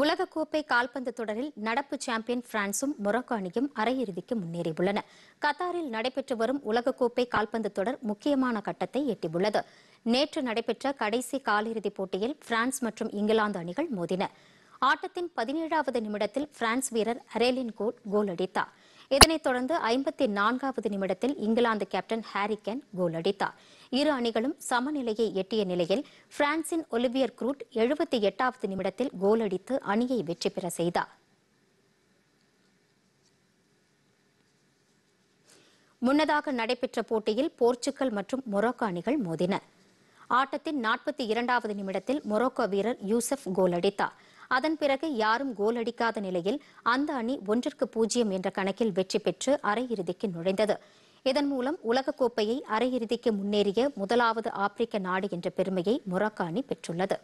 உலகக்கோப்பை கால்பந்து தொடரில் நடப்பு சாம்பியன் பிரான்சும் மொரோக்கோ அணியும் அரையிறுதிக்கு முன்னேறியுள்ளன கத்தாரில் நடைபெற்று வரும் உலகக்கோப்பை கால்பந்து தொடர் முக்கியமான கட்டத்தை எட்டியுள்ளது நேற்று நடைபெற்ற கடைசி காலிறுதிப் போட்டியில் பிரான்ஸ் மற்றும் இங்கிலாந்து அணிகள் மோதின ஆட்டத்தின் பதினேழாவது நிமிடத்தில் பிரான்ஸ் வீரர் அரேலின் கோல் கோல் அடித்தார் இதனைத் தொடர்ந்து ஐம்பத்தி நான்காவது நிமிடத்தில் England captain Harry Kane goal அடித்தார் இரு அணிகளும் சமநிலையை எட்டிய நிலையில் பிரான்சின் ஒலிவியர் குரூட் எழுபத்தி எட்டாவது நிமிடத்தில் கோல் அடித்து அணியை வெற்றி பெற செய்தார் முன்னதாக நடைபெற்ற போட்டியில் போர்ச்சுக்கல் மற்றும் மொரோக்கோ அணிகள் மோதின ஆட்டத்தின் நாற்பத்தி இரண்டாவது நிமிடத்தில் மொரோக்கோ வீரர் யூசப் கோல் அடித்தார் அதன் பிறகு யாரும் கோல் அடிக்காத நிலையில் அந்த அணி ஒன்றிற்கு பூஜ்ஜியம் என்ற கணக்கில் வெற்றி பெற்று அரையிறுதிக்கு நுழைந்தது இதன் மூலம் உலகக்கோப்பையை அரையிறுதிக்கு முன்னேறிய முதலாவது ஆப்பிரிக்க நாடு என்ற பெருமையை மொராக்கோ அணி பெற்றுள்ளது